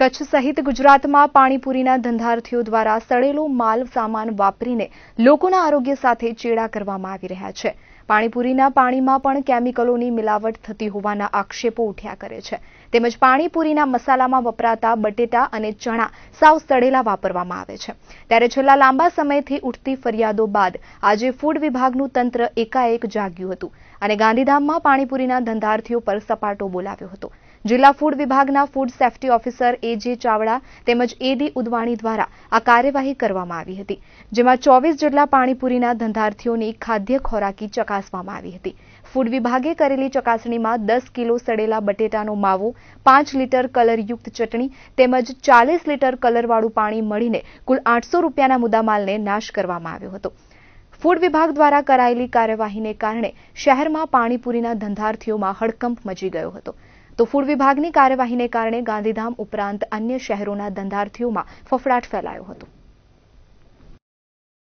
કચ્છ સહિત ગુજરાતમાં પાણીપુરીના ધંધાર્થીઓ દ્વારા સડેલો માલ સામાન વાપરીને લોકોના આરોગ્ય સાથે ચેડા કરવામાં આવી રહ્યા છે પાણીપુરીના પાણીમાં પણ કેમિકલોની મિલાવટ થતી હોવાના આક્ષેપો ઉઠ્યા કરે છે તેમજ પાણીપુરીના મસાલામાં વપરાતા બટેટા અને ચણા સાવ સડેલા વાપરવામાં આવે છે ત્યારે છેલ્લા લાંબા સમયથી ઉઠતી ફરિયાદો બાદ આજે ફૂડ વિભાગનું તંત્ર એકાએક જાગ્યું હતું અને ગાંધીધામમાં પાણીપુરીના ધંધાર્થીઓ પર સપાટો બોલાવ્યો હતો જિલ્લા ફૂડ વિભાગના ફૂડ સેફટી ઓફિસર એ જે ચાવડા તેમજ એ ડી ઉદવાણી દ્વારા આ કાર્યવાહી કરવામાં આવી હતી જેમાં ચોવીસ જેટલા પાણીપુરીના ધંધાર્થીઓની ખાદ્ય ખોરાકી ચકાસવામાં આવી હતી ફૂડ વિભાગે કરેલી ચકાસણીમાં દસ કિલો સડેલા બટેટાનો માવો પાંચ લીટર કલરયુક્ત ચટણી તેમજ ચાલીસ લીટર કલરવાળું પાણી મળીને કુલ આઠસો રૂપિયાના મુદ્દામાલને નાશ કરવામાં આવ્યો હતો ફૂડ વિભાગ દ્વારા કરાયેલી કાર્યવાહીને કારણે શહેરમાં પાણીપુરીના ધંધાર્થીઓમાં હડકંપ મચી ગયો હતો તો ફૂડ વિભાગની કાર્યવાહીને કારણે ગાંધીધામ ઉપરાંત અન્ય શહેરોના ધંધાર્થીઓમાં ફફડાટ ફેલાયો હતો